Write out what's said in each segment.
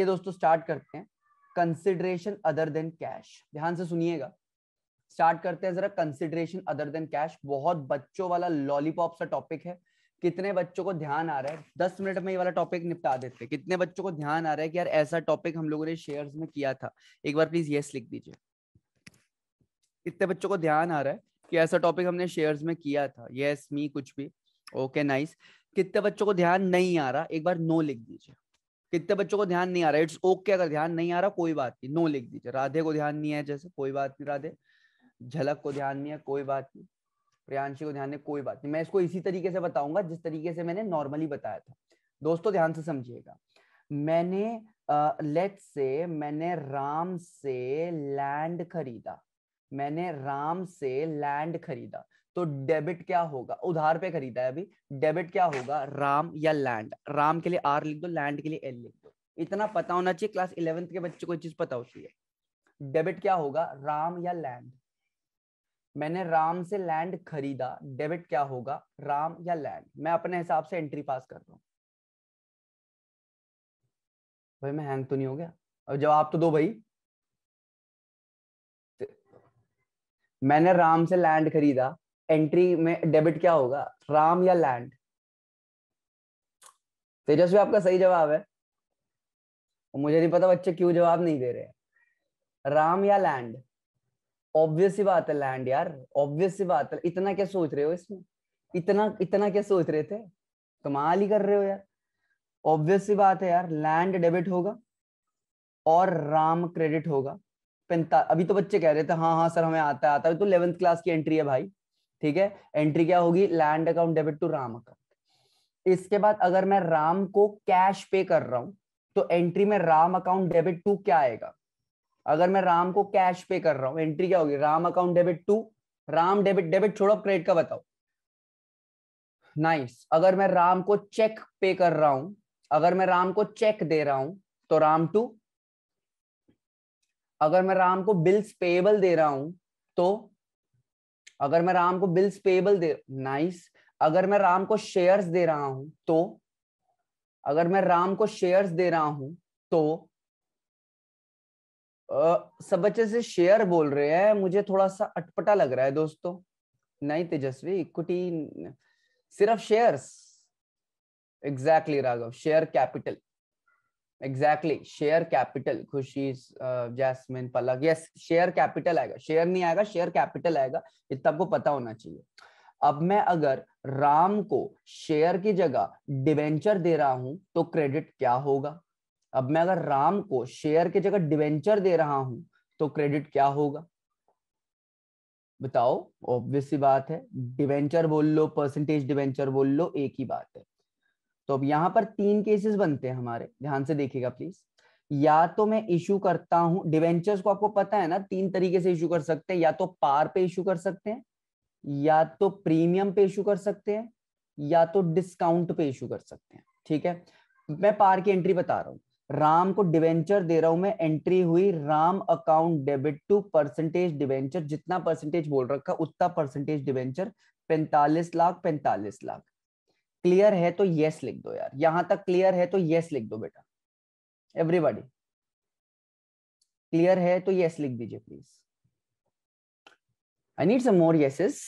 आइए दोस्तों स्टार्ट करते हैं कंसिडरेशन अदर देन कैश ध्यान से सुनिएगा स्टार्ट करते हैं जरा कंसिडरेशन अदर देन कैश बहुत बच्चों वाला लॉलीपॉप सा टॉपिक है कितने बच्चों को ध्यान आ रहा है दस मिनट में ये वाला टॉपिक निपटा देते हैं कितने बच्चों को ध्यान आ रहा है कि यार ऐसा टॉपिक हम लोगों ने शेयर्स में किया था एक बार प्लीज यस लिख दीजिए कितने बच्चों को ध्यान आ रहा है कि ऐसा टॉपिक हमने शेयर्स में किया था यस मी कुछ भी ओके नाइस कितने बच्चों को ध्यान नहीं आ रहा एक बार नो लिख दीजिए कितने बच्चों को ध्यान नहीं आ रहा इट्स ओके अगर ध्यान नहीं आ रहा कोई बात नहीं नो लिख दीजिए राधे को ध्यान नहीं है जैसे कोई बात नहीं राधे झलक को ध्यान नहीं है कोई बात नहीं प्रियांशी को ध्यान नहीं कोई बात नहीं मैं इसको इसी तरीके से बताऊंगा जिस तरीके से मैंने नॉर्मली बताया था दोस्तों ध्यान से समझिएगा मैंने लेट uh, से मैंने राम से लैंड खरीदा मैंने राम से लैंड खरीदा तो डेबिट क्या होगा उधार पे खरीदा है अभी डेबिट क्या होगा राम या लैंड राम के लिए आर लिख दो लैंड के लिए एल लिख दो इतना पता होना चाहिए क्लास इलेवेंथ के बच्चे को चीज पता होती है डेबिट क्या होगा राम या लैंड मैंने राम से लैंड खरीदा डेबिट क्या होगा राम या लैंड मैं अपने हिसाब से एंट्री पास कर रहा हूँ भाई मैं हैंग तो नहीं हो गया अब जवाब तो दो भाई मैंने राम से लैंड खरीदा एंट्री में डेबिट क्या होगा राम या लैंड तेजस्वी आपका सही जवाब है मुझे नहीं पता बच्चे क्यों जवाब नहीं दे रहे हैं राम या लैंड ऑब्वियस ही बात है लैंड यार ऑब्वियस ही बात है इतना क्या सोच रहे हो इसमें इतना इतना क्या सोच रहे थे कमाल ही कर रहे हो यार ऑब्वियस ही बात है यार लैंड डेबिट होगा और राम क्रेडिट होगा पैंता अभी तो बच्चे कह रहे थे हाँ हाँ सर हमें आता है आता है तो इलेवेंथ क्लास की एंट्री है भाई ठीक है एंट्री क्या होगी land account debit to Ram account इसके बाद अगर मैं राम को कैश पे कर रहा हूं तो एंट्री में राम अकाउंट डेबिट टू क्या आएगा अगर मैं राम को कैश पे कर रहा हूं एंट्री क्या होगी Ram account debit to Ram debit debit छोड़ो क्रेडिट का बताओ नाइस nice. अगर मैं राम को चेक पे कर रहा हूं अगर मैं राम को चेक दे रहा हूं तो राम टू अगर मैं राम को बिल्स पेबल दे रहा हूं तो अगर मैं राम को बिल्स पेबल दे नाइस अगर मैं राम को शेयर्स दे रहा हूं तो अगर मैं राम को शेयर्स दे रहा हूं तो आ, सब बच्चे से शेयर बोल रहे हैं मुझे थोड़ा सा अटपटा लग रहा है दोस्तों नहीं तेजस्वी इक्विटी सिर्फ shares exactly exactly, Raghav share capital exactly share capital Khushi Jasmine Palak yes share capital आएगा शेयर नहीं आएगा शेयर कैपिटल आएगा इतना आपको पता होना चाहिए अब मैं अगर राम को शेयर की जगह डिवेंचर दे रहा हूं तो क्रेडिट क्या होगा अब मैं अगर राम को शेयर की जगह डिवेंचर दे रहा हूं तो क्रेडिट क्या होगा बताओ ऑब्वियस बात है डिवेंचर बोल लो परसेंटेज डिवेंचर बोल लो एक ही बात है तो अब यहाँ पर तीन केसेस बनते हैं हमारे ध्यान से देखिएगा प्लीज या तो मैं इशू करता हूं डिवेंचर्स को आपको पता है ना तीन तरीके से इशू कर सकते हैं या तो पार पे इशू कर सकते हैं या तो प्रीमियम पे इशू कर सकते हैं या तो डिस्काउंट पे इशू कर सकते हैं ठीक है मैं पार की एंट्री बता रहा हूँ राम को डिवेंचर दे रहा हूं मैं एंट्री हुई Ram account debit to percentage debenture जितना परसेंटेज बोल रखा उतना परसेंटेज डिवेंचर पैंतालीस लाख पैंतालीस लाख क्लियर है तो यस लिख दो यार यहां तक क्लियर है तो यस लिख दो बेटा एवरीबॉडी क्लियर है तो यस लिख दीजिए please I need some more yeses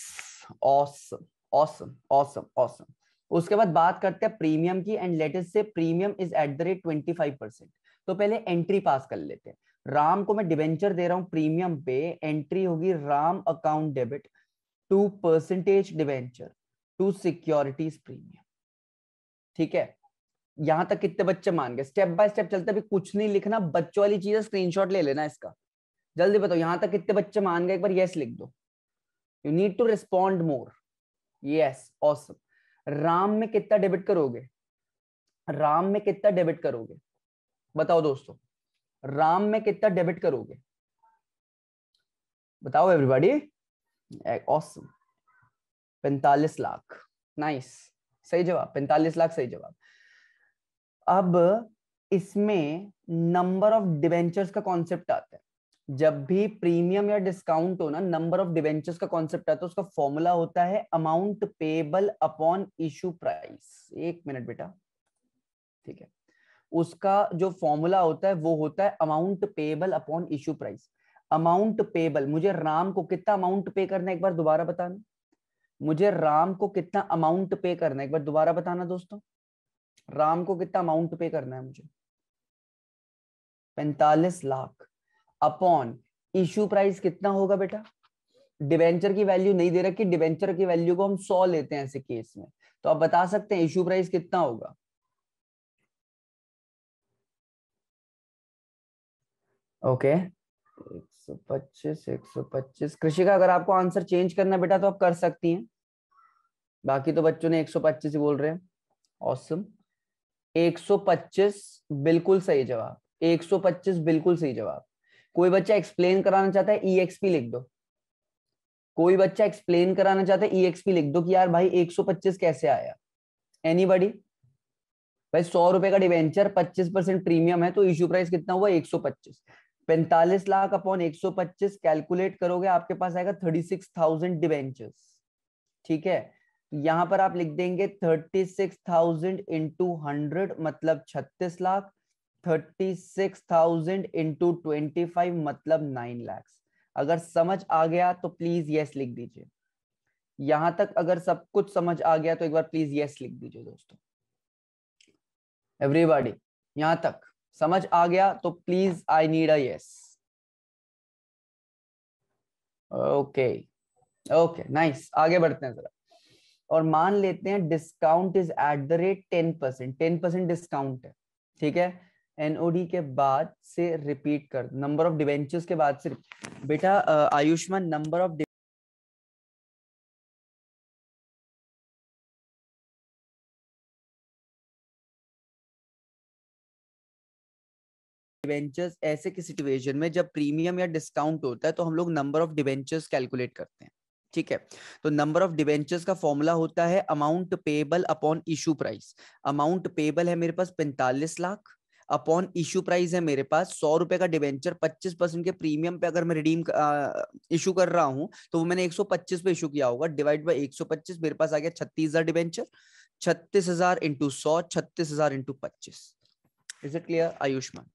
awesome awesome awesome awesome उसके बाद बात करते हैं प्रीमियम की एंड लेटेस्ट से premium is at the rate twenty five percent तो पहले एंट्री पास कर लेते हैं राम को मैं डिवेंचर दे रहा हूं प्रीमियम पे एंट्री होगी Ram account debit to percentage debenture to securities premium ठीक है यहां तक कितने बच्चे मान गए स्टेप बाय स्टेप चलते अभी कुछ नहीं लिखना बच्चों वाली चीज है स्क्रीनशॉट ले लेना इसका जल्दी बताओ यहां तक कितने बच्चे मान गए एक बार यस लिख दो you need to respond more yes awesome Ram में कितना डेबिट करोगे राम में कितना डेबिट करोगे बताओ दोस्तों राम में कितना डेबिट करोगे बताओ एवरीबॉडी ऑसम पैंतालीस लाख नाइस सही जवाब पैंतालीस लाख सही जवाब अब इसमें नंबर ऑफ डिवेंचर्स का कॉन्सेप्ट आता है जब भी प्रीमियम या डिस्काउंट हो ना नंबर ऑफ डिवेंचर्स का कॉन्सेप्ट आता है तो उसका फॉर्मूला होता है amount payable upon issue price एक मिनट बेटा ठीक है उसका जो फॉर्मूला होता है वो होता है amount payable upon issue price amount payable मुझे राम को कितना अमाउंट पे करना है एक बार दोबारा बताना मुझे राम को कितना अमाउंट पे करना है एक बार दोबारा बताना दोस्तों राम को कितना अमाउंट पे करना है मुझे पैंतालीस लाख अपॉन इश्यू प्राइस कितना होगा बेटा डिवेंचर की वैल्यू नहीं दे रखी डिवेंचर की वैल्यू को हम सौ लेते हैं ऐसे केस में तो आप बता सकते हैं इश्यू प्राइस कितना होगा ओके एक सौ पच्चीस एक सौ पच्चीस कृषि का अगर आपको आंसर चेंज करना बेटा तो आप कर सकती हैं बाकी तो बच्चों ने 125 ही बोल रहे हैं ऑसम 125 बिल्कुल सही जवाब 125 बिल्कुल सही जवाब कोई बच्चा एक्सप्लेन कराना चाहता है ईएक्सपी e लिख दो कोई बच्चा एक्सप्लेन कराना चाहता है ईएक्सपी e लिख दो कि यार भाई 125 कैसे आया एनी बडी भाई सौ रुपए का डिवेंचर 25 परसेंट प्रीमियम है तो इश्यू प्राइस कितना हुआ 125 पैंतालीस लाख अपॉन 125 कैलकुलेट करोगे आपके पास आएगा 36,000 सिक्स डिवेंचर्स ठीक है यहां पर आप लिख देंगे thirty six thousand into hundred मतलब छत्तीस lakh thirty six thousand into twenty five मतलब नाइन लाख अगर समझ आ गया तो प्लीज यस लिख दीजिए यहां तक अगर सब कुछ समझ आ गया तो एक बार प्लीज यस लिख दीजिए दोस्तों एवरीबॉडी यहां तक समझ आ गया तो please I need a yes okay okay nice आगे बढ़ते हैं जरा और मान लेते हैं discount is at the rate ten percent ten percent discount है ठीक है एनओडी के बाद से रिपीट कर नंबर ऑफ डिवेंचर्स के बाद से बेटा आयुष्मान नंबर ऑफ डिवेंचर्स ऐसे की सिचुएशन में जब प्रीमियम या डिस्काउंट होता है तो हम लोग नंबर ऑफ डिवेंचर्स कैलकुलेट करते हैं ठीक है तो नंबर ऑफ डिवेंचर्स का फॉर्मूला होता है amount payable upon issue price amount payable है मेरे पास पैंतालीस लाख अपॉन इशू प्राइस है मेरे पास सौ रुपए का डिवेंचर पच्चीस परसेंट के प्रीमियम पे अगर मैं रिडीम इशू कर रहा हूं तो वो मैंने एक सौ पच्चीस पे इशू किया होगा डिवाइड बाई एक सौ पच्चीस मेरे पास आ गया छत्तीस हजार डिवेंचर छत्तीस हजार इंटू सौ छत्तीस हजार इंटू पच्चीस is it clear Ayushman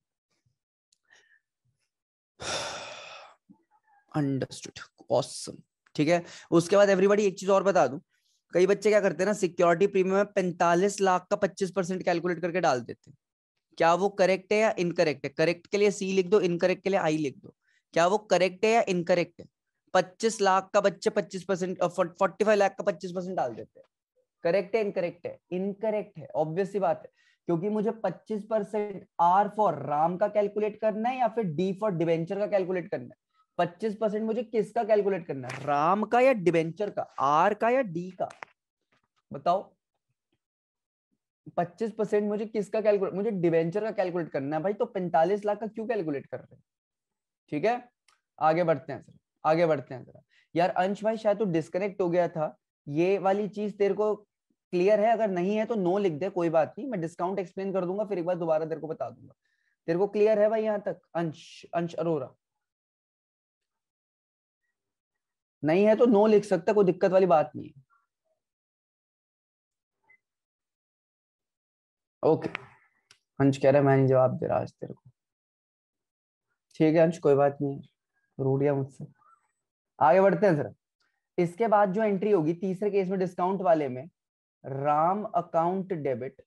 understood awesome awesome. ठीक है उसके बाद एवरीबडी एक चीज और बता दू कई बच्चे क्या करते हैं ना सिक्योरिटी प्रीमियम में पैंतालीस लाख का पच्चीस परसेंट कैलकुलेट करके डाल देते हैं क्या वो करेक्ट है या इनकरेक्ट है करेक्ट के लिए सी लिख दो इनकरेक्ट के लिए आई लिख दो क्या वो करेक्ट है या इनकरेक्ट है पच्चीस लाख का बच्चे पच्चीस परसेंट फोर्टी फाइव लाख का पच्चीस परसेंट डाल देते हैं करेक्ट है इनकरेक्ट है इनकरेक्ट है ऑब्वियस सी बात है क्योंकि मुझे पच्चीस परसेंट आर फॉर राम का कैलकुलेट करना है या फिर डी फॉर डिवेंचर का कैलकुलेट करना है पच्चीस परसेंट मुझे किसका कैलकुलेट करना है राम का या डिबेंचर का आर का या डी का बताओ पच्चीस परसेंट मुझे किसका कैलकुलेट मुझे डिबेंचर का कैलकुलेट करना है भाई तो पैंतालीस लाख का क्यों कैलकुलेट कर रहे हैं ठीक है आगे बढ़ते हैं सर आगे बढ़ते हैं जरा यार अंश भाई शायद तू तो डिस्कनेक्ट हो गया था ये वाली चीज तेरे को क्लियर है अगर नहीं है तो नो लिख दे कोई बात नहीं मैं डिस्काउंट एक्सप्लेन कर दूंगा फिर एक बार दोबारा तेरे को बता दूंगा तेरे को क्लियर है भाई यहाँ तक अंश अंश अरोरा नहीं है तो नो लिख सकता कोई दिक्कत वाली बात नहीं है ओके हंश कह रहा है मैंने जवाब दे रहा आज तेरे को ठीक है अंश कोई बात नहीं रूट गया मुझसे आगे बढ़ते हैं सर इसके बाद जो एंट्री होगी तीसरे केस में डिस्काउंट वाले में Ram account debit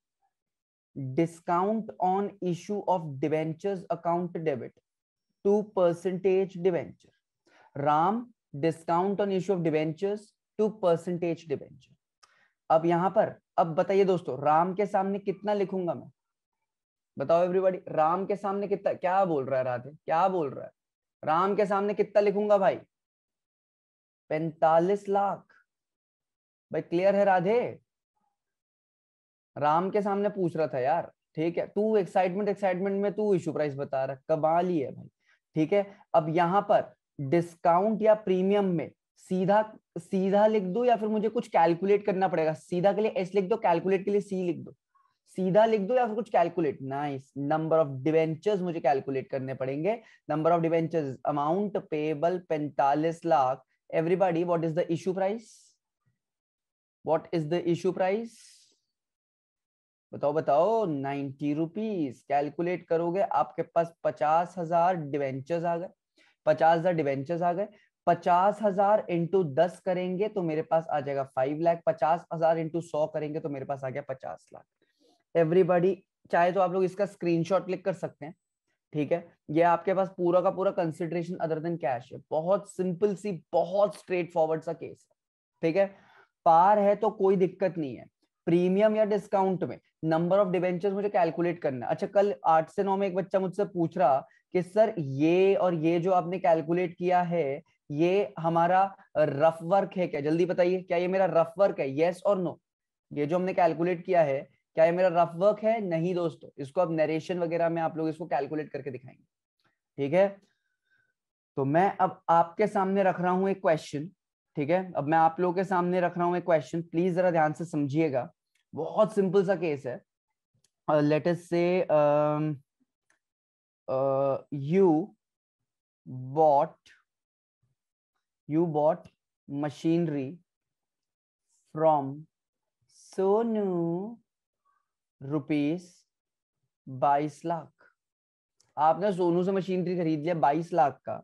discount on issue of debentures account debit to percentage debenture Ram discount on issue of debentures to percentage debenture अब यहां पर अब बताइए दोस्तों राम के सामने कितना लिखूंगा मैं बताओ एवरीबॉडी राम के सामने कितना क्या बोल रहा है राधे क्या बोल रहा है राम के सामने कितना लिखूंगा भाई पैंतालीस लाख भाई क्लियर है राधे राम के सामने पूछ रहा था यार ठीक है तू एक्साइटमेंट एक्साइटमेंट में तू इशू प्राइस बता रहा कबाली ही है भाई ठीक है अब यहां पर डिस्काउंट या प्रीमियम में सीधा सीधा लिख दो या फिर मुझे कुछ कैलकुलेट करना पड़ेगा सीधा के लिए एस लिख दो कैलकुलेट के लिए सी लिख दो सीधा लिख दो या फिर कुछ calculate nice number of debentures मुझे कैलकुलेट करने पड़ेंगे number of debentures amount payable पैंतालीस lakh everybody what is the issue price what is the issue price बताओ बताओ नाइनटी रुपीज कैलकुलेट करोगे आपके पास पचास हजार डिवेंचर्स आ गए पचास हजार डिवेंचर्स आ गए पचास हजार इंटू दस करेंगे तो मेरे पास आ जाएगा फाइव लाख पचास हजार इंटू सौ करेंगे तो मेरे पास आ गया पचास लाख एवरीबॉडी चाहे तो आप लोग इसका स्क्रीनशॉट क्लिक कर सकते हैं ठीक है ये आपके पास पूरा का पूरा कंसिडरेशन अदर देन कैश है बहुत सिंपल सी बहुत स्ट्रेट फॉरवर्ड सा केस ठीक है पार है तो कोई दिक्कत नहीं है प्रीमियम या डिस्काउंट में नंबर ऑफ डिवेंचर्स मुझे कैलकुलेट करना है अच्छा कल आठ से नौ में एक बच्चा मुझसे पूछ रहा कि सर ये और ये जो आपने कैलकुलेट किया है ये हमारा रफ वर्क है क्या जल्दी बताइए क्या ये मेरा रफ वर्क है येस और नो ये जो हमने कैलकुलेट किया है क्या ये मेरा रफ वर्क है नहीं दोस्तों इसको अब नरेशन वगैरह में आप लोग इसको कैलकुलेट करके दिखाएंगे ठीक है तो मैं अब आपके सामने रख रहा हूं एक क्वेश्चन ठीक है अब मैं आप लोगों के सामने रख रहा हूं एक क्वेश्चन प्लीज जरा ध्यान से समझिएगा बहुत सिंपल सा केस है लेटेस्ट से uh, you bought you bought machinery from Sonu rupees 22 lakh aapne sonu se machinery खरीद liya 22 lakh ka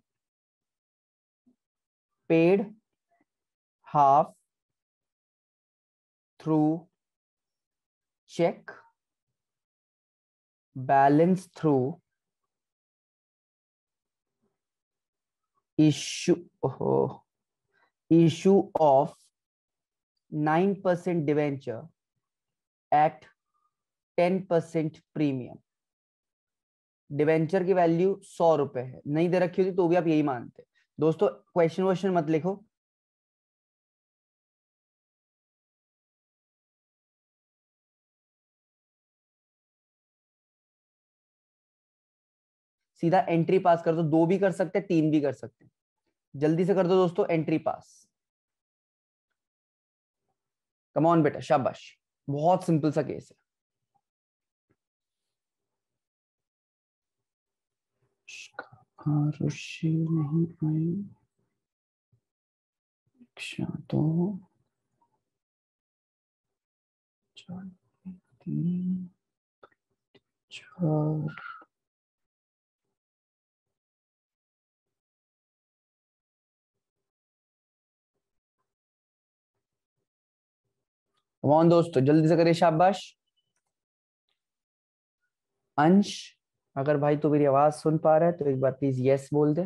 paid half through check balance through issue oh, issue of 9% debenture at 10% premium debenture की value सौ रुपए है नहीं दे रखी होती तो भी आप यही मानते दोस्तों क्वेश्चन वेश्चन मत लिखो सीधा एंट्री पास कर दो दो भी कर सकते हैं तीन भी कर सकते हैं जल्दी से कर दो दोस्तों एंट्री पास कमॉन बेटा शाबाश बहुत सिंपल सा केस है तो चार तीन चार कमान दोस्तों जल्दी से करिए शाबाश अंश अगर भाई तू तो मेरी आवाज सुन पा रहा है तो एक बार प्लीज यस बोल दे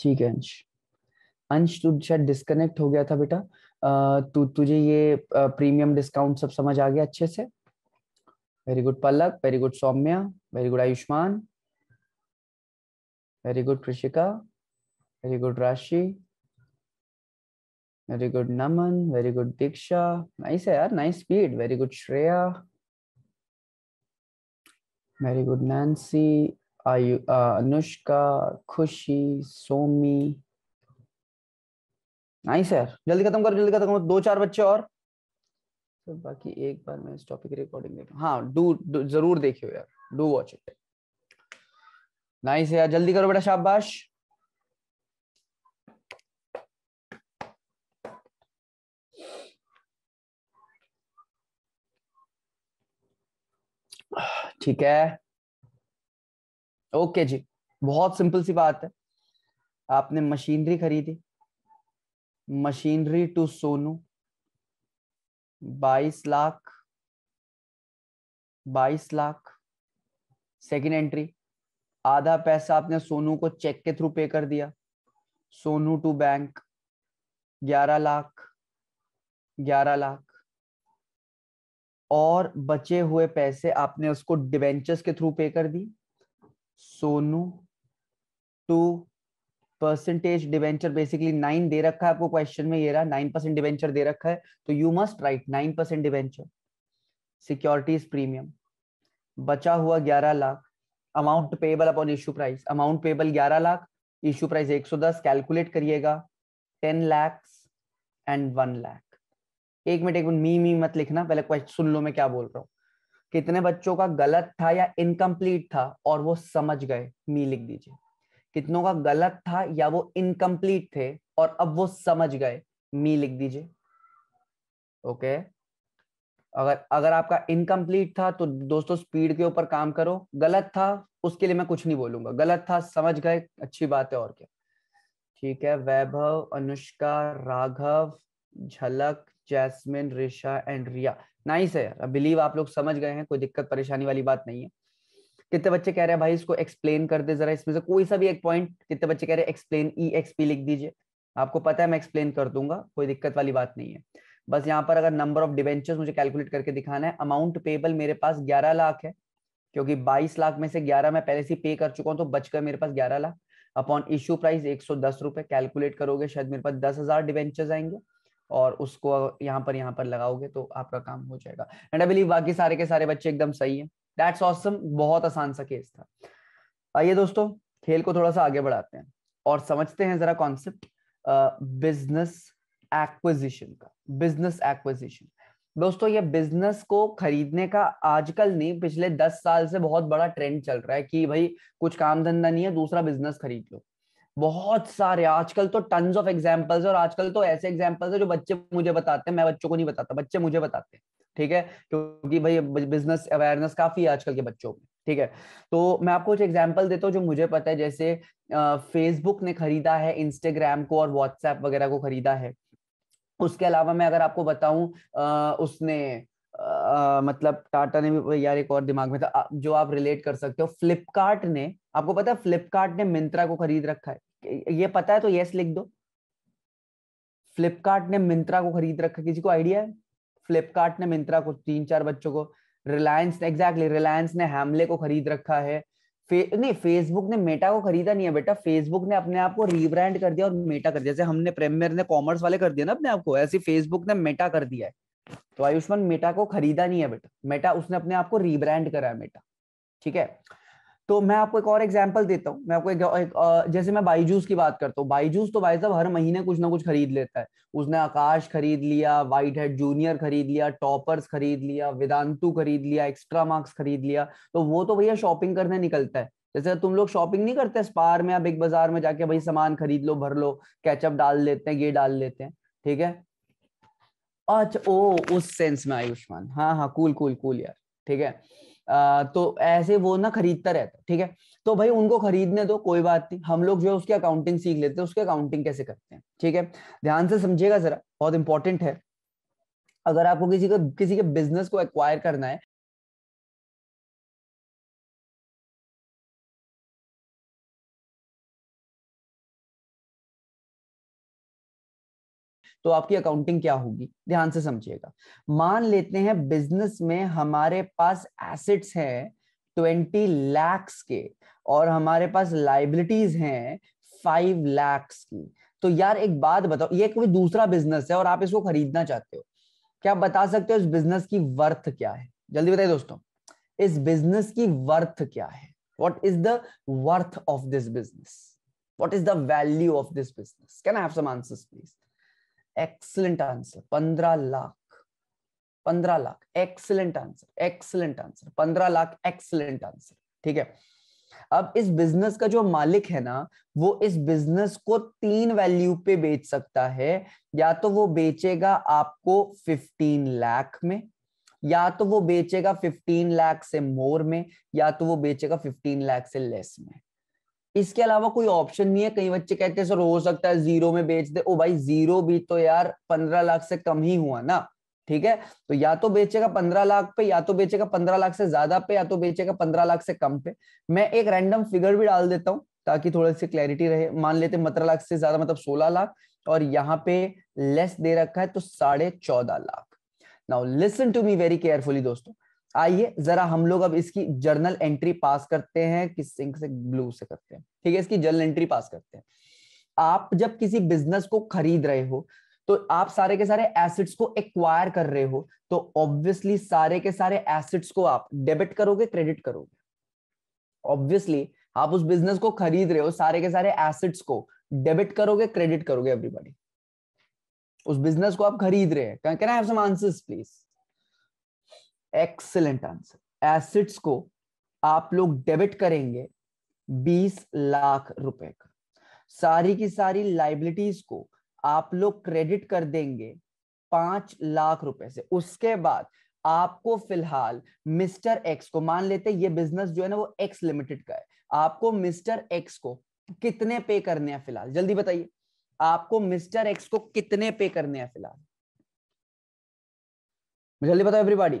ठीक है अंश अंश तू शायद डिस्कनेक्ट हो गया था बेटा तू तुझे ये प्रीमियम डिस्काउंट सब समझ आ गया अच्छे से very good Palak very good Saumya very good Ayushman very good Krishika very good Rashi very good Naman very good Diksha nice है यार nice speed very good Shreya very good Nancy Ayu Anushka खुशी सोमी नाइस यार जल्दी खत्म करो जल्दी खत्म करो दो चार बच्चे और तो बाकी एक बार मैं इस टॉपिक रिकॉर्डिंग देखा हाँ डू जरूर देखियो यार डू वॉच इट नाइस यार जल्दी करो बेटा शाबाश ठीक है ओके जी बहुत सिंपल सी बात है आपने मशीनरी खरीदी मशीनरी टू सोनू बाईस लाख बाईस लाख सेकेंड एंट्री आधा पैसा आपने सोनू को चेक के थ्रू पे कर दिया सोनू टू बैंक ग्यारह लाख ग्यारह लाख और बचे हुए पैसे आपने उसको डिवेंचर्स के थ्रू पे कर दी Sonu to percentage debenture basically nine दे रखा है आपको क्वेश्चन में ये रहा नाइन परसेंट डिवेंचर दे रखा है तो you must write nine percent debenture securities premium बचा हुआ ग्यारह lakh amount payable upon issue price amount payable ग्यारह लाख इशू प्राइस एक सौ दस कैलकुलेट करिएगा ten lakhs and one lakh एक मिनट एक मिनट मी मी मत लिखना पहले क्वेश्चन सुन लो मैं क्या बोल रहा हूँ कितने बच्चों का गलत था या इनकम्प्लीट था और वो समझ गए मी लिख दीजिए कितनों का गलत था या वो इनकम्प्लीट थे और अब वो समझ गए मी लिख दीजिए ओके okay. अगर अगर आपका इनकम्प्लीट था तो दोस्तों स्पीड के ऊपर काम करो गलत था उसके लिए मैं कुछ नहीं बोलूंगा गलत था समझ गए अच्छी बात है और क्या ठीक है वैभव Anushka Raghav Jhalak Jasmine Risha and Riya nice है यार बिलीव आप लोग समझ गए हैं कोई दिक्कत परेशानी वाली बात नहीं है कितने बच्चे कह रहे हैं भाई इसको एक्सप्लेन कर दे जरा इसमें से कोई सा भी एक पॉइंट कितने बच्चे कह रहे हैं एक्सप्लेन ई एक्सपी लिख दीजिए आपको पता है मैं एक्सप्लेन कर दूंगा कोई दिक्कत वाली बात नहीं है बस यहाँ पर अगर नंबर ऑफ डिवेंचर मुझे कैलकुलेट करके दिखाना है अमाउंट पेबल मेरे पास ग्यारह लाख है क्योंकि बाईस लाख में से ग्यारह मैं पहले से पे कर चुका हूँ तो बचकर मेरे पास ग्यारह लाख अपॉन इश्यू प्राइस एक सौ दस रुपए कैलकुलेट करोगे शायद मेरे पास दस हजार डिवेंचर आएंगे और उसको यहाँ पर यहाँ पर लगाओगे तो आपका काम हो जाएगा एंड आई बिलीव बाकी सारे के सारे बच्चे एकदम सही है दैट्स ऑसम बहुत आसान सा केस था आइए दोस्तों खेल को थोड़ा सा आगे बढ़ाते हैं और समझते हैं जरा कॉन्सेप्ट बिजनेस एक्विजिशन का बिजनेस एक्विजिशन दोस्तों ये बिजनेस को खरीदने का आजकल नहीं पिछले दस साल से बहुत बड़ा ट्रेंड चल रहा है कि भाई कुछ काम धंधा नहीं है दूसरा बिजनेस खरीद लो बहुत सारे आजकल तो टन ऑफ एग्जाम्पल्स और आजकल तो ऐसे एग्जाम्पल्स है जो बच्चे मुझे बताते हैं मैं बच्चों को नहीं बताता बच्चे मुझे बताते हैं ठीक है क्योंकि भाई बिजनेस अवेयरनेस काफी है आजकल के बच्चों में ठीक है तो मैं आपको कुछ एग्जाम्पल देता हूँ जो मुझे पता है जैसे फेसबुक ने खरीदा है इंस्टाग्राम को और व्हाट्सएप वगैरह को खरीदा है उसके अलावा मैं अगर आपको बताऊं उसने आ, मतलब टाटा ने भी यार एक और दिमाग में था जो आप रिलेट कर सकते हो फ्लिपकार्ट ने आपको पता है फ्लिपकार्ट ने मिंत्रा को खरीद रखा है ये पता है तो यस लिख दो फ्लिपकार्ट ने मिंत्रा को खरीद रखा किसी को आइडिया है फ्लिपकार्ट ने मिंत्रा को तीन चार बच्चों को रिलायंस ने एग्जैक्टली exactly, रिलायंस ने हैमले को खरीद रखा है फे, नहीं फेसबुक ने मेटा को खरीदा नहीं है बेटा फेसबुक ने अपने आप को रीब्रांड कर दिया और मेटा कर दिया जैसे हमने प्रेमियर ने कॉमर्स वाले कर दिया ना अपने आप को ऐसे फेसबुक ने मेटा कर दिया है तो आयुष्मान मेटा को खरीदा नहीं है बेटा मेटा उसने अपने आप को रीब्रांड करा है मेटा ठीक है तो मैं आपको एक और एग्जाम्पल देता हूँ मैं आपको एक, एक जैसे मैं बाईजूस की बात करता हूँ बाईजूस तो भाई साहब हर महीने कुछ ना कुछ खरीद लेता है उसने आकाश खरीद लिया वाइट हेड जूनियर खरीद लिया टॉपर्स खरीद लिया वेदांतु खरीद लिया एक्स्ट्रा मार्क्स खरीद लिया तो वो तो भैया शॉपिंग करने निकलता है जैसे तुम लोग शॉपिंग नहीं करते स्पार में या बिग बाजार में जाके भाई सामान खरीद लो भर लो कैचअप डाल लेते हैं ये डाल लेते हैं ठीक है अच्छा ओ उस सेंस में आयुष्मान हाँ हाँ कूल कूल कूल यार ठीक है तो ऐसे वो ना खरीदता रहता है ठीक है तो भाई उनको खरीदने दो कोई बात नहीं हम लोग जो है उसकी अकाउंटिंग सीख लेते हैं उसकी अकाउंटिंग कैसे करते हैं ठीक है ध्यान से समझिएगा जरा बहुत इंपॉर्टेंट है अगर आपको किसी का किसी के बिजनेस को एक्वायर करना है तो आपकी अकाउंटिंग क्या होगी ध्यान से समझिएगा मान लेते हैं बिजनेस में हमारे पास एसेट्स हैं ट्वेंटी लैक्स के और हमारे पास लाइबिलिटीज हैं फाइव लैक्स की तो यार एक बात बताओ ये कोई दूसरा बिजनेस है और आप इसको खरीदना चाहते हो क्या आप बता सकते हो इस बिजनेस की वर्थ क्या है जल्दी बताइए दोस्तों इस बिजनेस की वर्थ क्या है what is the worth of this business what is the value of this business can have some answers please excellent answer पंद्रह लाख पंद्रह lakh excellent answer excellent answer पंद्रह लाख एक्सलेंट आंसर ठीक है अब इस बिजनेस का जो मालिक है ना वो इस बिजनेस को तीन वैल्यू पे बेच सकता है या तो वो बेचेगा आपको 15 लाख में या तो वो बेचेगा 15 लाख से मोर में या तो वो बेचेगा 15 लाख से लेस में इसके अलावा कोई ऑप्शन नहीं है कई बच्चे कहते हैं सर हो सकता है जीरो में बेच दे ओ भाई जीरो भी तो यार पंद्रह लाख से कम ही हुआ ना ठीक है तो या तो बेचेगा पंद्रह लाख पे या तो बेचेगा पंद्रह लाख से ज्यादा पे या तो बेचेगा पंद्रह लाख से कम पे मैं एक रैंडम फिगर भी डाल देता हूं ताकि थोड़ी सी क्लैरिटी रहे मान लेते पंद्रह लाख से ज्यादा मतलब सोलह लाख और यहाँ पे लेस दे रखा है तो साढ़े चौदह lakh now listen to me very carefully दोस्तों आइए जरा हम लोग अब इसकी जर्नल एंट्री पास करते हैं किस सिंह से ब्लू से करते हैं ठीक है इसकी जर्नल एंट्री पास करते हैं आप जब किसी बिजनेस को खरीद रहे हो तो आप सारे के सारे एसिड्स को एक्वायर कर रहे हो तो ऑब्वियसली सारे के सारे एसिड्स को आप डेबिट करोगे क्रेडिट करोगे ऑब्वियसली आप उस बिजनेस को खरीद रहे हो सारे के सारे एसिड्स को डेबिट करोगे क्रेडिट करोगे एवरीबॉडी उस बिजनेस को आप खरीद रहे हैं can I have some answers please excellent answer assets को आप लोग डेबिट करेंगे 20 लाख रुपए का सारी की सारी लाइबिलिटीज को आप लोग क्रेडिट कर देंगे पांच लाख रुपए से उसके बाद आपको फिलहाल मिस्टर एक्स को मान लेते ये बिजनेस जो है ना वो एक्स लिमिटेड का है आपको मिस्टर एक्स को कितने पे करने हैं फिलहाल जल्दी बताइए आपको मिस्टर एक्स को कितने पे करने हैं फिलहाल जल्दी बताओ एवरीबॉडी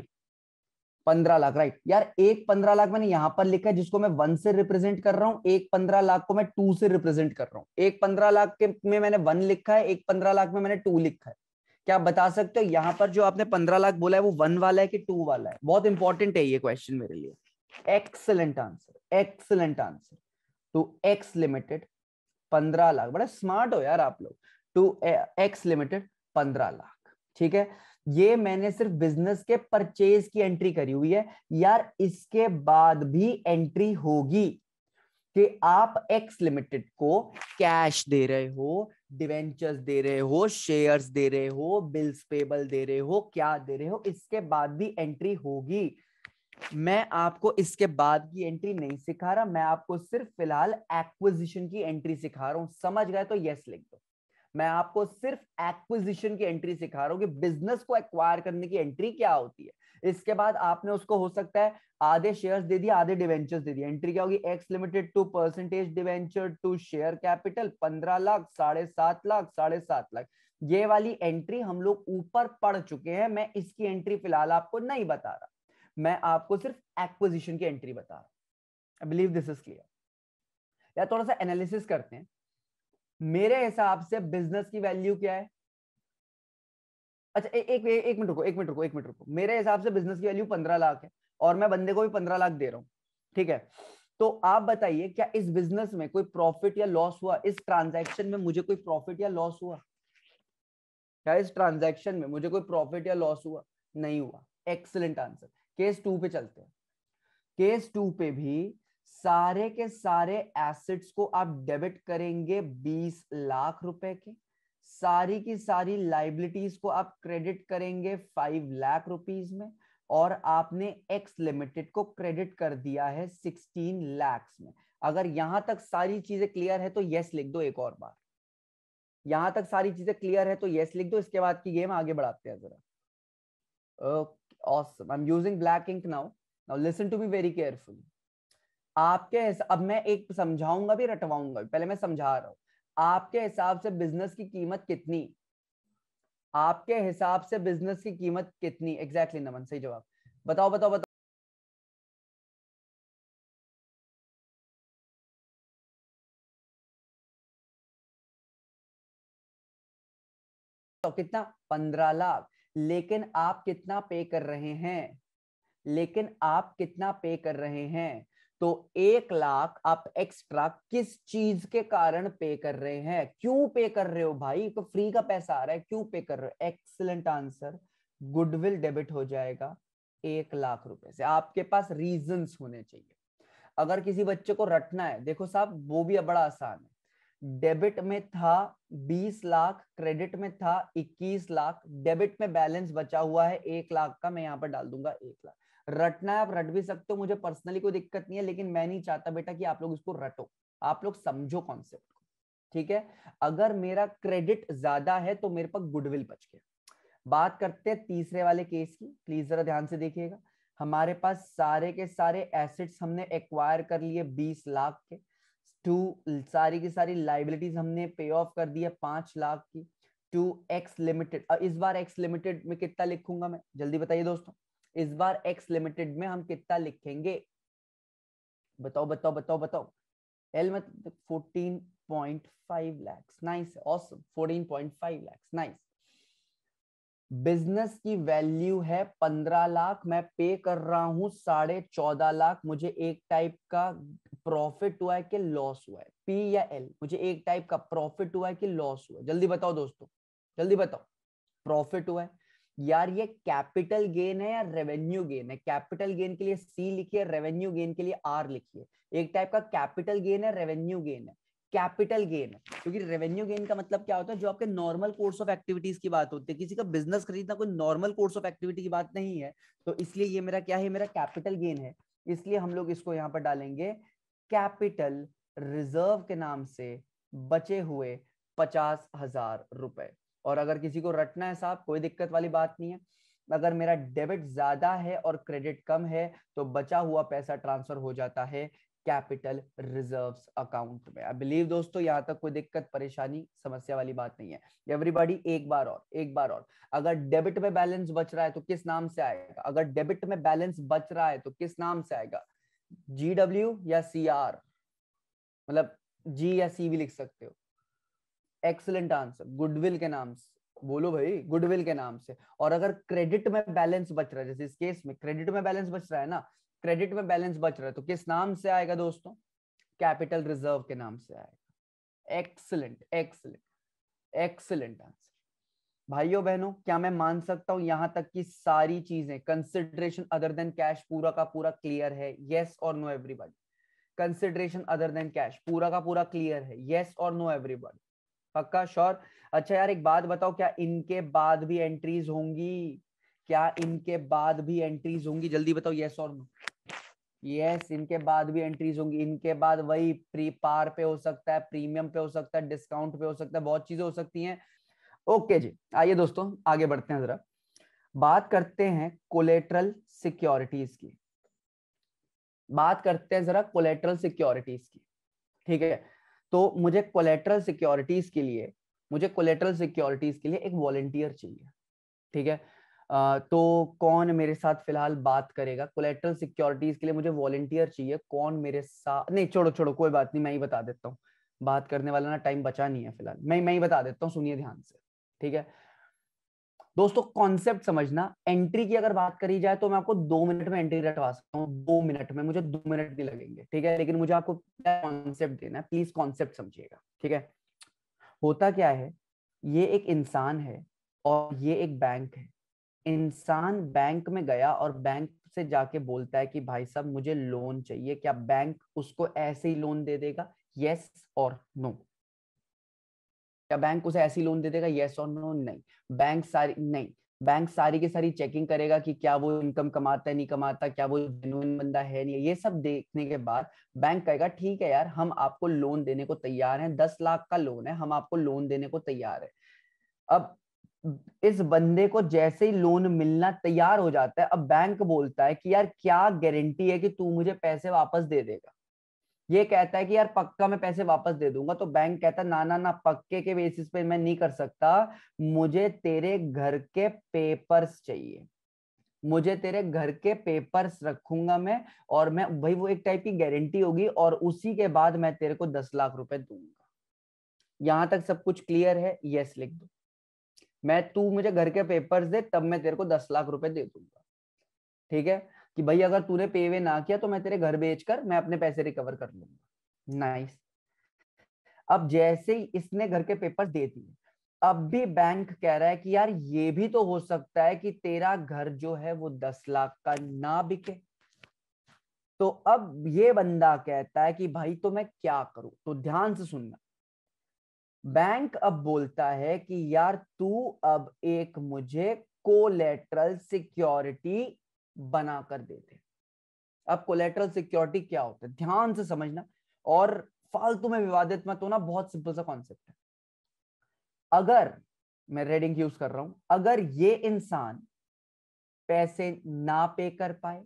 पंद्रह लाख राइट यार एक पंद्रह लाख मैंने यहां पर लिखा है जिसको मैं वन से रिप्रेजेंट कर रहा हूँ एक पंद्रह लाख को मैं टू से रिप्रेजेंट कर रहा हूँ एक पंद्रह लाख के में मैंने वन लिखा है एक पंद्रह लाख में मैंने टू लिखा है क्या आप बता सकते हो यहाँ पर जो आपने पंद्रह लाख बोला है वो वन वाला है कि टू वाला है बहुत इंपॉर्टेंट है ये क्वेश्चन मेरे लिए excellent answer excellent answer to X limited पंद्रह लाख बड़ा स्मार्ट हो यार आप लोग टू एक्स लिमिटेड पंद्रह लाख ठीक है ये मैंने सिर्फ बिजनेस के परचेज की एंट्री करी हुई है यार इसके बाद भी एंट्री होगी कि आप एक्स लिमिटेड को कैश दे रहे हो डिवेंचर्स दे रहे हो शेयर्स दे रहे हो बिल्स पेबल दे रहे हो क्या दे रहे हो इसके बाद भी एंट्री होगी मैं आपको इसके बाद की एंट्री नहीं सिखा रहा मैं आपको सिर्फ फिलहाल एक्विजिशन की एंट्री सिखा रहा हूं समझ गए तो यस लिख दो मैं आपको सिर्फ एक्विजिशन की एंट्री सिखा रहा हूँ कि बिजनेस को एक्वायर करने की एंट्री क्या होती है इसके बाद आपने उसको हो सकता है आधे शेयर्स दे दिए आधे डिवेंचर्स दे दिए एंट्री क्या होगी X limited to percentage debenture to share capital पंद्रह लाख साढ़े सात लाख साढ़े सात लाख ये वाली एंट्री हम लोग ऊपर पढ़ चुके हैं मैं इसकी एंट्री फिलहाल आपको नहीं बता रहा मैं आपको सिर्फ एक्विजिशन की एंट्री बता रहा I believe this is clear या थोड़ा सा एनालिसिस करते हैं मेरे हिसाब से बिजनेस की वैल्यू क्या है अच्छा ए, एक ए, एक मिनट रुको एक मिनट रुको एक मिनट रुको मेरे हिसाब से बिजनेस की वैल्यू पंद्रह लाख है और मैं बंदे को भी पंद्रह लाख दे रहा हूँ ठीक है तो आप बताइए क्या इस बिजनेस में कोई प्रॉफिट या लॉस हुआ इस ट्रांजैक्शन में मुझे कोई प्रॉफिट या लॉस हुआ क्या इस ट्रांजैक्शन में मुझे कोई प्रॉफिट या लॉस हुआ नहीं हुआ एक्सलेंट आंसर केस टू पे चलते हैं केस टू पे भी सारे के सारे एसेट्स को आप डेबिट करेंगे बीस लाख रुपए के सारी की सारी लाइबिलिटीज को आप क्रेडिट करेंगे फाइव लाख रुपीज में और आपने एक्स लिमिटेड को क्रेडिट कर दिया है सिक्सटीन लाख में अगर यहां तक सारी चीजें क्लियर है तो यस लिख दो एक और बार यहां तक सारी चीजें क्लियर है तो यस लिख दो इसके बाद की गेम आगे बढ़ाते हैं जरा awesome I am using black ink now now listen to be very carefully आपके अब मैं एक समझाऊंगा भी रटवाऊंगा पहले मैं समझा रहा हूं आपके हिसाब से बिजनेस की कीमत कितनी आपके हिसाब से बिजनेस की कीमत कितनी एग्जैक्टली exactly, नमन सही जवाब बताओ बताओ बताओ तो कितना पंद्रह लाख लेकिन आप कितना पे कर रहे हैं लेकिन आप कितना पे कर रहे हैं तो एक लाख आप एक्स्ट्रा किस चीज के कारण पे कर रहे हैं क्यों पे कर रहे हो भाई तो फ्री का पैसा आ रहा है क्यों पे कर रहे हो एक्सलेंट आंसर गुडविल डेबिट हो जाएगा एक लाख रुपए से आपके पास रीजन होने चाहिए अगर किसी बच्चे को रटना है देखो साहब वो भी बड़ा आसान है डेबिट में था 20 लाख क्रेडिट में था 21 लाख डेबिट में बैलेंस बचा हुआ है एक लाख का मैं यहां पर डाल दूंगा एक लाख रटना है आप रट भी सकते हो मुझे पर्सनली कोई दिक्कत नहीं है लेकिन मैं नहीं चाहता बेटा कि आप लोग इसको रटो आप लोग समझो कॉन्सेप्ट को ठीक है अगर मेरा क्रेडिट ज्यादा है तो मेरे पास गुडविल बच गया बात करते हैं तीसरे वाले केस की प्लीज जरा ध्यान से देखिएगा हमारे पास सारे के सारे एसेट्स हमने एक्वायर कर लिए बीस लाख के टू सारी की सारी लाइबिलिटीज हमने पे ऑफ कर दी है पांच लाख की टू एक्स लिमिटेड इस बार एक्स लिमिटेड में कितना लिखूंगा मैं जल्दी बताइए दोस्तों इस बार एक्स लिमिटेड में हम कितना लिखेंगे बताओ बताओ बताओ बताओ एल मतलब fourteen point five lakhs nice awesome fourteen point five lakhs nice business की वैल्यू है पंद्रह लाख मैं पे कर रहा हूं साढ़े चौदह लाख मुझे एक टाइप का प्रॉफिट हुआ है कि लॉस हुआ है पी या एल मुझे एक टाइप का प्रॉफिट हुआ है कि लॉस हुआ है जल्दी बताओ दोस्तों जल्दी बताओ प्रॉफिट हुआ है यार ये कैपिटल गेन है या रेवेन्यू गेन है कैपिटल गेन के लिए सी लिखिए रेवेन्यू गेन के लिए आर लिखिए एक टाइप का कैपिटल गेन है रेवेन्यू गेन है कैपिटल गेन क्योंकि रेवेन्यू गेन का मतलब क्या होता है जो आपके नॉर्मल कोर्स ऑफ एक्टिविटीज की बात होती है किसी का बिजनेस खरीदना कोई नॉर्मल कोर्स ऑफ एक्टिविटी की बात नहीं है तो इसलिए ये मेरा क्या है मेरा कैपिटल गेन है इसलिए हम लोग इसको यहाँ पर डालेंगे कैपिटल रिजर्व के नाम से बचे हुए पचास हजार रुपए और अगर किसी को रटना है साहब कोई दिक्कत वाली बात नहीं है अगर मेरा डेबिट ज्यादा है और क्रेडिट कम है तो बचा हुआ पैसा ट्रांसफर हो जाता है कैपिटल रिजर्व्स अकाउंट में आई बिलीव दोस्तों यहाँ तक कोई दिक्कत परेशानी समस्या वाली बात नहीं है एवरीबॉडी एक बार और एक बार और अगर डेबिट में बैलेंस बच रहा है तो किस नाम से आएगा अगर डेबिट में बैलेंस बच रहा है तो किस नाम से आएगा जीडब्ल्यू या सी आर मतलब जी या सी भी लिख सकते हो एक्सलेंट आंसर गुडविल के नाम से बोलो भाई गुडविल के नाम से और अगर क्रेडिट में बैलेंस बच रहा है जैसे इस केस में क्रेडिट में बैलेंस बच रहा है ना क्रेडिट में बैलेंस बच रहा है तो किस नाम से आएगा दोस्तों कैपिटल रिजर्व के नाम से आएगा एक्सलेंट एक्सलेंट एक्सलेंट आंसर भाइयों बहनों क्या मैं मान सकता हूं यहां तक की सारी चीजें कंसिडरेशन अदर देन कैश पूरा का पूरा क्लियर है येस और no everybody consideration other than cash पूरा का पूरा क्लियर है येस और नो एवरीबडी पक्का श्योर अच्छा यार एक बात बताओ क्या इनके बाद भी एंट्रीज होंगी क्या इनके बाद भी एंट्रीज होंगी जल्दी बताओ यस और नो यस इनके बाद भी एंट्रीज होंगी इनके बाद वही प्री पार पे हो सकता है प्रीमियम पे हो सकता है डिस्काउंट पे हो सकता है बहुत चीजें हो सकती हैं ओके जी आइए दोस्तों आगे बढ़ते हैं जरा बात करते हैं कोलेट्रल सिक्योरिटीज की बात करते हैं जरा कोलेट्रल सिक्योरिटीज की ठीक है तो मुझे कोलेट्रल सिक्योरिटीज के लिए मुझे कोलेट्रल सिक्योरिटीज के लिए एक वॉलेंटियर चाहिए ठीक है आ, तो कौन मेरे साथ फिलहाल बात करेगा कोलेट्रल सिक्योरिटीज के लिए मुझे वॉलेंटियर चाहिए कौन मेरे साथ नहीं छोड़ो छोड़ो कोई बात नहीं मैं ही बता देता हूँ बात करने वाला ना टाइम बचा नहीं है फिलहाल मैं मैं ही बता देता हूँ सुनिए ध्यान से ठीक है दोस्तों कॉन्सेप्ट समझना एंट्री की अगर बात करी जाए तो मैं आपको दो मिनट में एंट्री रटवा सकता हूँ दो मिनट में मुझे दो मिनट भी लगेंगे ठीक है लेकिन मुझे आपको कॉन्सेप्ट देना है प्लीज कॉन्सेप्ट समझिएगा ठीक है होता क्या है ये एक इंसान है और ये एक बैंक है इंसान बैंक में गया और बैंक से जाके बोलता है कि भाई साहब मुझे लोन चाहिए क्या बैंक उसको ऐसे ही लोन दे देगा यस और नो क्या बैंक उसे ऐसी लोन दे देगा येस और नो नहीं बैंक सारी नहीं बैंक सारी की सारी चेकिंग करेगा कि क्या वो इनकम कमाता है नहीं कमाता क्या वो जेनुअन बंदा है नहीं ये सब देखने के बाद बैंक कहेगा ठीक है यार हम आपको लोन देने को तैयार हैं दस लाख का लोन है हम आपको लोन देने को तैयार है अब इस बंदे को जैसे ही लोन मिलना तैयार हो जाता है अब बैंक बोलता है कि यार क्या गारंटी है कि तू मुझे पैसे वापस दे देगा ये कहता है कि यार पक्का मैं पैसे वापस दे दूंगा तो बैंक कहता है ना ना ना पक्के के बेसिस पे मैं नहीं कर सकता मुझे तेरे घर के पेपर्स चाहिए मुझे तेरे घर के पेपर्स रखूंगा मैं और मैं भाई वो एक टाइप की गारंटी होगी और उसी के बाद मैं तेरे को दस लाख रुपए दूंगा यहां तक सब कुछ क्लियर है यस लिख दो मैं तू मुझे घर के पेपर्स दे तब मैं तेरे को दस लाख रुपए दे दूंगा ठीक है कि भाई अगर तूने पे वे ना किया तो मैं तेरे घर बेचकर मैं अपने पैसे रिकवर कर लूंगा नाइस अब जैसे ही इसने घर के पेपर दे दिए अब भी बैंक कह रहा है कि यार ये भी तो हो सकता है कि तेरा घर जो है वो दस लाख का ना बिके तो अब ये बंदा कहता है कि भाई तो मैं क्या करूं तो ध्यान से सुनना बैंक अब बोलता है कि यार तू अब एक मुझे लेटरल सिक्योरिटी बना कर देते अब कोलेट्रल सिक्योरिटी क्या होता है ध्यान से समझना और फालतू में विवादित मत होना बहुत सिंपल सा कॉन्सेप्ट है अगर मैं रेडिंग यूज कर रहा हूं अगर ये इंसान पैसे ना पे कर पाए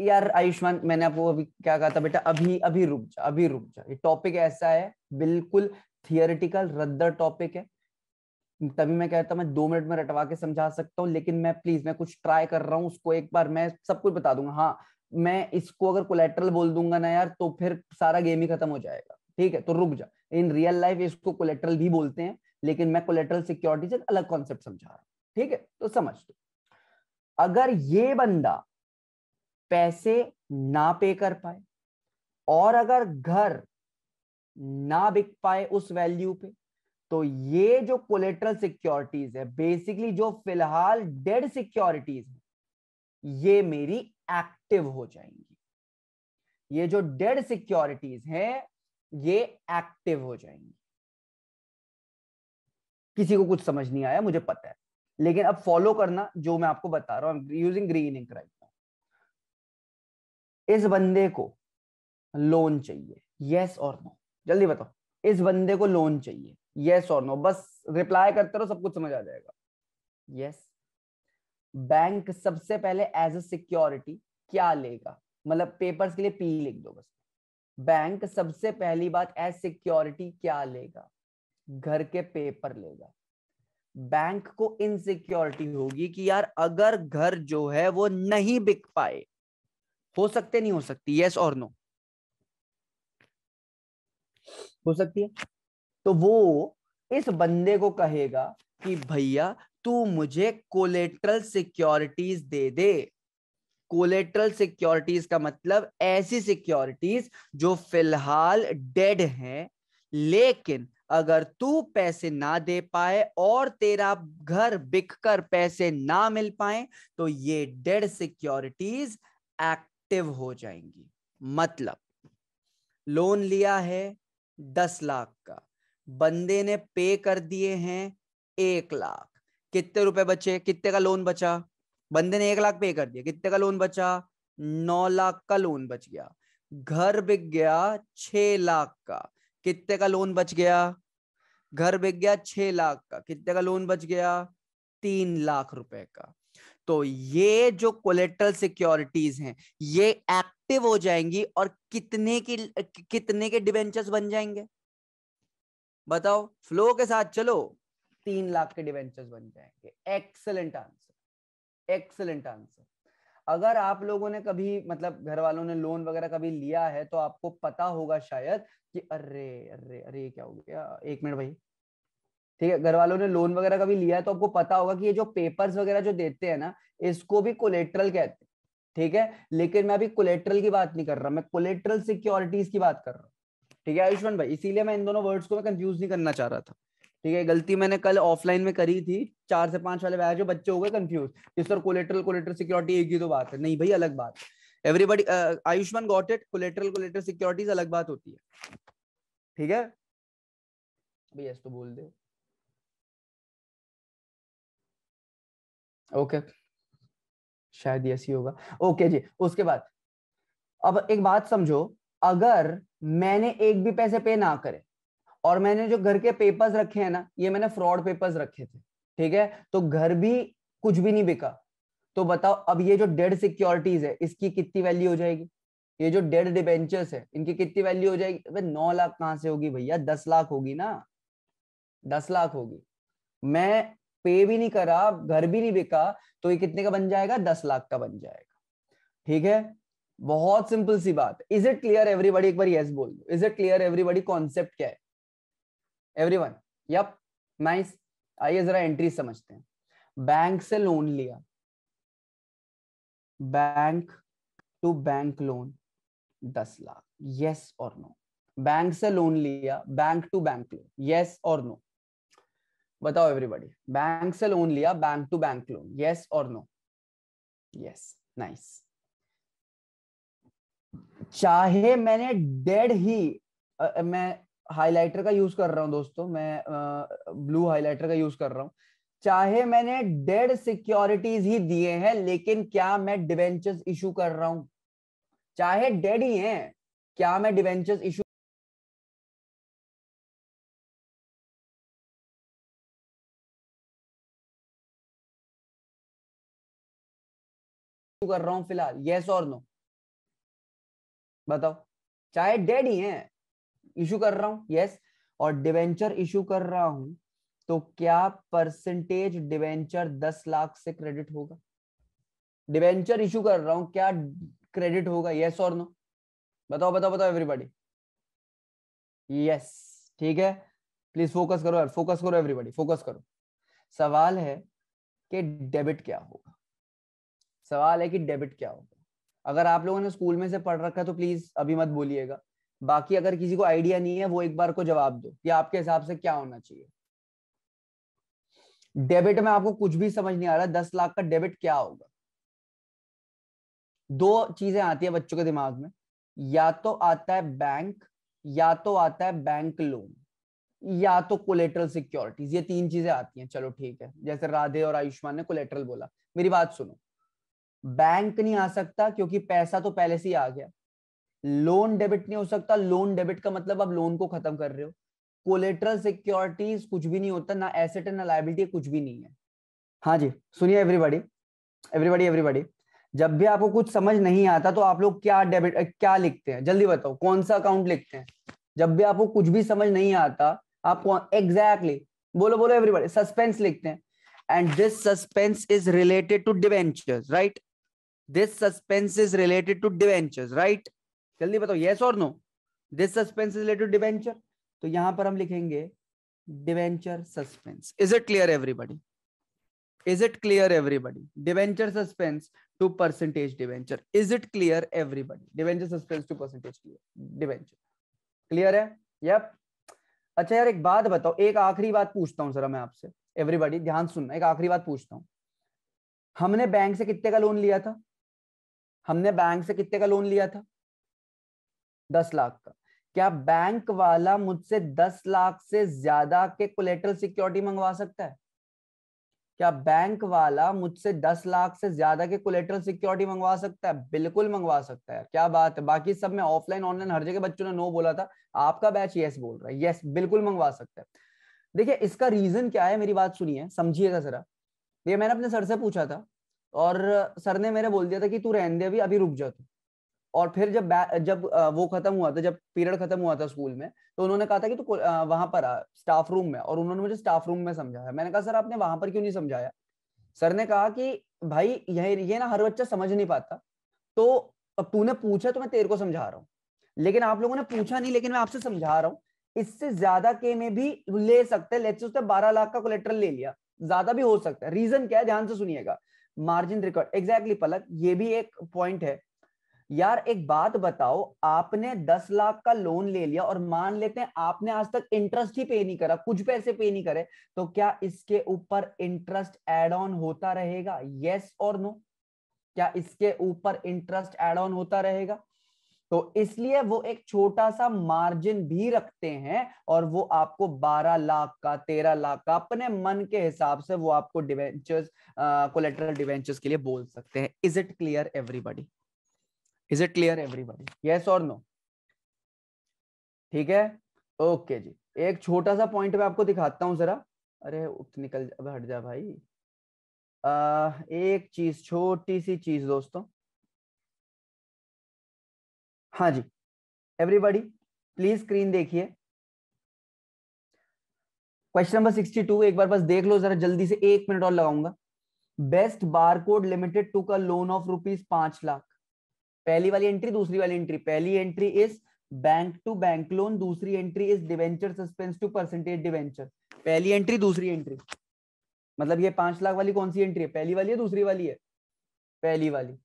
यार आयुष्मान मैंने आपको अभी क्या कहा था बेटा अभी अभी रुक जा अभी रुक जा ये टॉपिक ऐसा है बिल्कुल थियोरिटिकल रद्दर टॉपिक है तभी मैं कहता मैं दो मिनट में रटवा के समझा सकता हूँ लेकिन मैं प्लीज मैं कुछ ट्राई कर रहा हूँ उसको एक बार मैं सब कुछ बता दूंगा हाँ मैं इसको अगर कोलेट्रल बोल दूंगा ना यार तो फिर सारा गेम ही खत्म हो जाएगा ठीक है तो रुक जा इन रियल लाइफ इसको कोलेट्रल भी बोलते हैं लेकिन मैं कोलेट्रल सिक्योरिटी से अलग कॉन्सेप्ट समझा रहा हूँ ठीक है तो समझ दो अगर ये बंदा पैसे ना पे कर पाए और अगर घर ना बिक पाए उस वैल्यू पे तो ये जो कोलेट्रल सिक्योरिटीज है बेसिकली जो फिलहाल डेड सिक्योरिटीज है ये मेरी एक्टिव हो जाएंगी ये जो डेड सिक्योरिटीज हैं ये एक्टिव हो जाएंगी किसी को कुछ समझ नहीं आया मुझे पता है लेकिन अब फॉलो करना जो मैं आपको बता रहा हूं यूजिंग ग्रीन इंक राइट इस बंदे को लोन चाहिए यस और नो जल्दी बताओ इस बंदे को लोन चाहिए यस और नो बस रिप्लाई करते रहो सब कुछ समझ आ जाएगा यस बैंक सबसे पहले एज अ सिक्योरिटी क्या लेगा मतलब पेपर्स के लिए पी लिख दो बस बैंक सबसे पहली बात एज सिक्योरिटी क्या लेगा घर के पेपर लेगा बैंक को इनसिक्योरिटी होगी कि यार अगर घर जो है वो नहीं बिक पाए हो सकते नहीं हो सकती यस और नो हो सकती है तो वो इस बंदे को कहेगा कि भैया तू मुझे कोलेट्रल सिक्योरिटीज दे दे कोलेट्रल सिक्योरिटीज का मतलब ऐसी सिक्योरिटीज जो फिलहाल डेड हैं लेकिन अगर तू पैसे ना दे पाए और तेरा घर बिककर पैसे ना मिल पाए तो ये डेड सिक्योरिटीज एक्ट एक्टिव हो जाएंगी मतलब लोन लिया है दस लाख का बंदे ने पे कर दिए हैं एक लाख कितने रुपए बचे कितने का लोन बचा बंदे ने एक लाख पे कर दिया कितने का लोन बचा नौ लाख का लोन बच गया घर बिक गया छ लाख का कितने का लोन बच गया घर बिक गया छ लाख का कितने का लोन बच गया तीन लाख रुपए का तो ये जो कोलेट्रल सिक्योरिटीज हैं ये एक्टिव हो जाएंगी और कितने की कितने के डिवेंचर्स बन जाएंगे बताओ फ्लो के साथ चलो तीन लाख के डिवेंचर्स बन जाएंगे एक्सलेंट आंसर एक्सलेंट आंसर अगर आप लोगों ने कभी मतलब घर वालों ने लोन वगैरह कभी लिया है तो आपको पता होगा शायद कि अरे अरे अरे क्या हो गया एक मिनट भाई ठीक है घर वालों ने लोन वगैरह कभी लिया है तो आपको पता होगा कि ये जो पेपर्स वगैरह जो देते हैं ना इसको भी कोलेट्रल कहते हैं ठीक है लेकिन मैं अभी कोलेट्रल की बात नहीं कर रहा मैं कोलेट्रल सिक्योरिटीज की बात कर रहा हूँ ठीक है आयुष्मान भाई इसीलिए मैं इन दोनों वर्ड्स को मैं कंफ्यूज नहीं करना चाह रहा था ठीक है गलती मैंने कल ऑफलाइन में करी थी चार से पांच वाले बैच जो बच्चे हो गए कंफ्यूज इस पर कोलेट्रल कोलेट्रल सिक्योरिटी एक ही तो बात है नहीं भाई अलग बात everybody Ayushman got it collateral collateral securities अलग बात होती है ठीक है भैया तो बोल दे ओके शायद यस ही होगा ओके जी उसके बाद अब एक बात समझो अगर मैंने एक भी पैसे पे ना करे और मैंने जो घर के पेपर्स रखे हैं ना ये मैंने फ्रॉड पेपर्स रखे थे ठीक है तो घर भी कुछ भी नहीं बिका तो बताओ अब ये जो डेड सिक्योरिटीज है इसकी कितनी वैल्यू हो जाएगी ये जो डेड डिबेंचर्स है इनकी कितनी वैल्यू हो जाएगी भाई नौ लाख कहां से होगी भैया दस लाख होगी ना दस लाख होगी मैं पे भी नहीं करा घर भी नहीं बिका तो ये कितने का बन जाएगा दस लाख का बन जाएगा ठीक है बहुत सिंपल सी बात इज इट क्लियर एवरीबडी एक बार यस बोल दो is it clear everybody concept क्या है एवरी यप नाइस आइए जरा एंट्री समझते हैं बैंक से लोन लिया बैंक टू बैंक लोन दस लाख यस और नो बैंक से लोन लिया bank to bank loan yes और नो बताओ एवरीबॉडी बैंक से लोन लिया bank to bank loan yes और नो यस नाइस चाहे मैंने डेड ही आ, मैं हाइलाइटर का यूज कर रहा हूं दोस्तों मैं ब्लू हाइलाइटर का यूज कर रहा हूं चाहे मैंने डेड सिक्योरिटीज ही दिए हैं लेकिन क्या मैं डिवेंचर्स इशू कर रहा हूं चाहे डेड ही हैं क्या मैं डिवेंचर्स इशू कर रहा हूं फिलहाल यस और नो बताओ चाहे डेड ही है इशू कर रहा हूं यस और डिवेंचर इशू कर रहा हूं तो क्या परसेंटेज डिवेंचर दस लाख से क्रेडिट होगा डिवेंचर इशू कर रहा हूं क्या क्रेडिट होगा यस और नो बताओ बताओ बताओ एवरीबॉडी यस ठीक है प्लीज फोकस करो यार फोकस करो एवरीबॉडी फोकस करो सवाल है कि डेबिट क्या होगा सवाल है कि डेबिट क्या होगा अगर आप लोगों ने स्कूल में से पढ़ रखा है तो प्लीज अभी मत बोलिएगा बाकी अगर किसी को आइडिया नहीं है वो एक बार को जवाब दो कि आपके हिसाब से क्या होना चाहिए डेबिट में आपको कुछ भी समझ नहीं आ रहा दस लाख का डेबिट क्या होगा दो चीजें आती है बच्चों के दिमाग में या तो आता है बैंक या तो आता है बैंक लोन या तो कोलेटरल सिक्योरिटीज ये तीन चीजें आती हैं चलो ठीक है जैसे राधे और आयुष्मान ने कोलेट्रल बोला मेरी बात सुनो बैंक नहीं आ सकता क्योंकि पैसा तो पहले से ही आ गया लोन डेबिट नहीं हो सकता लोन डेबिट का मतलब आप लोन को खत्म कर रहे हो कोलेट्रल सिक्योरिटीज कुछ भी नहीं होता ना एसेट है ना लाइबिलिटी कुछ भी नहीं है हाँ जी सुनिए एवरीबॉडी एवरीबॉडी एवरीबॉडी जब भी आपको कुछ समझ नहीं आता तो आप लोग क्या डेबिट क्या लिखते हैं जल्दी बताओ कौन सा अकाउंट लिखते हैं जब भी आपको कुछ भी समझ नहीं आता आप एग्जैक्टली exactly, बोलो बोलो एवरीबॉडी सस्पेंस लिखते हैं and this suspense is related to debenture right this suspense is related to debenture right जल्दी बताओ येस और no this suspense is related debenture तो यहां पर हम लिखेंगे debenture suspense is it clear everybody is it clear everybody debenture suspense to percentage debenture is it clear everybody debenture suspense to percentage clear debenture clear है yep अच्छा यार एक बात बताओ एक आखिरी बात पूछता हूँ जरा मैं आपसे एवरीबडी ध्यान सुनना एक आखिरी बात पूछता हूँ हमने बैंक से कितने का लोन लिया था हमने बैंक से कितने का लोन लिया था दस लाख का क्या बैंक वाला मुझसे दस लाख से ज्यादा के कोलेटरल सिक्योरिटी मंगवा सकता है क्या बैंक वाला मुझसे दस लाख से ज्यादा के कोलेटरल सिक्योरिटी मंगवा सकता है बिल्कुल मंगवा सकता है क्या बात है बाकी सब में ऑफलाइन ऑनलाइन हर जगह बच्चों ने नो बोला था आपका बैच यस बोल रहा है यस बिल्कुल मंगवा सकता है देखिए इसका रीजन क्या है मेरी बात सुनिए समझिएगा जरा ये मैंने अपने सर से पूछा था और सर ने मेरे बोल दिया था कि तू रहने दे अभी अभी रुक जा तू और फिर जब जब वो खत्म हुआ था जब पीरियड खत्म हुआ था स्कूल में तो उन्होंने कहा था कि तू तो वहां पर आ स्टाफ रूम में और उन्होंने मुझे स्टाफ रूम में समझाया मैंने कहा सर आपने वहां पर क्यों नहीं समझाया सर ने कहा कि भाई यही ये ना हर बच्चा समझ नहीं पाता तो अब तूने पूछा तो मैं तेरे को समझा रहा हूँ लेकिन आप लोगों ने पूछा नहीं लेकिन मैं आपसे समझा रहा हूँ इससे ज्यादा के में भी ले सकते हैं लेट्स उसने बारह लाख का कोलेट्रल ले लिया ज्यादा भी हो सकता है रीजन क्या है ध्यान से सुनिएगा मार्जिन रिकॉर्ड एग्जैक्टली पलक ये भी एक पॉइंट है यार एक बात बताओ आपने दस लाख का लोन ले लिया और मान लेते हैं आपने आज तक इंटरेस्ट ही पे नहीं करा कुछ पैसे पे नहीं करे तो क्या इसके ऊपर इंटरेस्ट एड ऑन होता रहेगा यस और नो क्या इसके ऊपर इंटरेस्ट एड ऑन होता रहेगा तो इसलिए वो एक छोटा सा मार्जिन भी रखते हैं और वो आपको 12 लाख का 13 लाख का अपने मन के हिसाब से वो आपको डिवेंचर्स कोलेटरल डिवेंचर्स के लिए बोल सकते हैं is it clear everybody is it clear everybody yes और नो ठीक है ओके okay जी एक छोटा सा पॉइंट मैं आपको दिखाता हूं जरा अरे उठ निकल जा, हट जा भाई आ, एक चीज छोटी सी चीज दोस्तों हाँ जी एवरीबॉडी प्लीज स्क्रीन देखिए क्वेश्चन नंबर सिक्सटी टू एक बार बस देख लो जरा जल्दी से एक मिनट और लगाऊंगा बेस्ट बारकोड लिमिटेड टू का लोन ऑफ रुपीज पांच लाख पहली वाली एंट्री दूसरी वाली एंट्री पहली entry is bank to bank loan दूसरी entry is debenture suspense to percentage debenture पहली एंट्री दूसरी एंट्री मतलब ये पांच लाख वाली कौन सी एंट्री है पहली वाली है दूसरी वाली है पहली वाली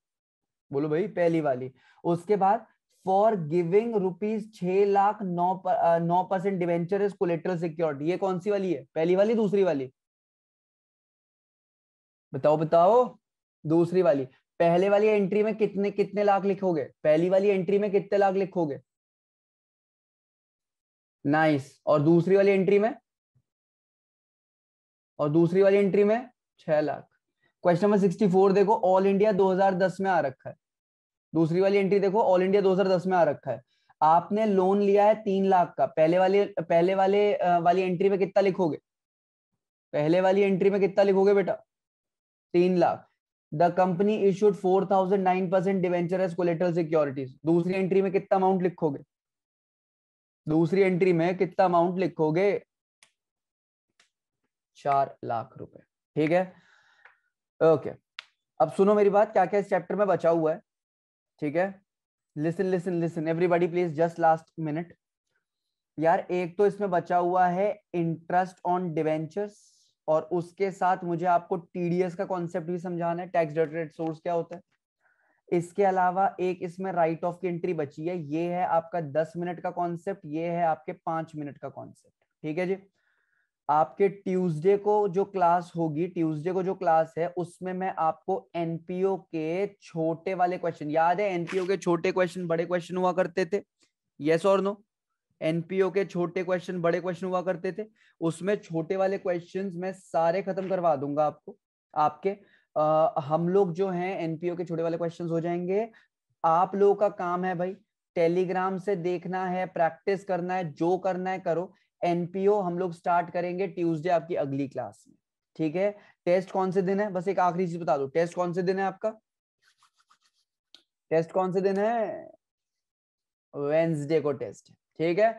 बोलो भाई पहली वाली उसके बाद फॉर गिविंग रुपीज छह लाख नौ नौ percent debenture is collateral security ये कौन सी वाली है पहली वाली दूसरी वाली बताओ बताओ दूसरी वाली पहले वाली एंट्री में कितने कितने लाख लिखोगे पहली वाली एंट्री में कितने लाख लिखोगे नाइस और दूसरी वाली एंट्री में और दूसरी वाली एंट्री में छह lakh question number sixty four देखो ऑल इंडिया 2010 में आ रखा है दूसरी वाली एंट्री देखो ऑल इंडिया 2010 में आ रखा है आपने लोन लिया है तीन लाख का पहले वाले पहले वाले वाली एंट्री में कितना लिखोगे पहले वाली एंट्री में कितना लिखोगे बेटा तीन lakh the company issued four thousand nine percent debenture as collateral securities दूसरी एंट्री में कितना अमाउंट लिखोगे दूसरी एंट्री में कितना अमाउंट लिखोगे चार लाख रुपए ठीक है ओके अब सुनो मेरी बात क्या क्या इस चैप्टर में बचा हुआ है ठीक है listen listen listen everybody please just last minute यार एक तो इसमें बचा हुआ है इंटरेस्ट ऑन डिवेंचर्स और उसके साथ मुझे आपको टीडीएस का कॉन्सेप्ट भी समझाना है टैक्स डेटेड सोर्स क्या होता है इसके अलावा एक इसमें राइट ऑफ की एंट्री बची है ये है आपका दस मिनट का कॉन्सेप्ट ये है आपके पांच मिनट का कॉन्सेप्ट ठीक है जी आपके ट्यूसडे को जो क्लास होगी ट्यूसडे को जो क्लास है उसमें मैं आपको एनपीओ के छोटे वाले क्वेश्चन याद है एनपीओ के छोटे क्वेश्चन बड़े क्वेश्चन हुआ करते थे यस और नो एनपीओ के छोटे क्वेश्चन बड़े क्वेश्चन हुआ करते थे उसमें छोटे वाले क्वेश्चन मैं सारे खत्म करवा दूंगा आपको आपके आ, हम लोग जो हैं एनपीओ के छोटे वाले क्वेश्चन हो जाएंगे आप लोगों का काम है भाई टेलीग्राम से देखना है प्रैक्टिस करना है जो करना है करो एनपीओ हम लोग स्टार्ट करेंगे ट्यूसडे आपकी अगली क्लास में ठीक है टेस्ट कौन से दिन है बस एक आखिरी चीज बता दो टेस्ट कौन से दिन है आपका टेस्ट कौन से दिन है वेंसडे को टेस्ट ठीक है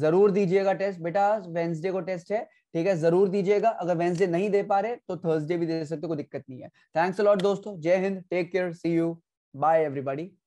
जरूर दीजिएगा टेस्ट बेटा वेंसडे को टेस्ट है ठीक है जरूर दीजिएगा अगर वेंसडे नहीं दे पा रहे तो थर्सडे भी दे सकते कोई दिक्कत नहीं है थैंक्स अलॉट दोस्तों Jai Hind take care see you bye everybody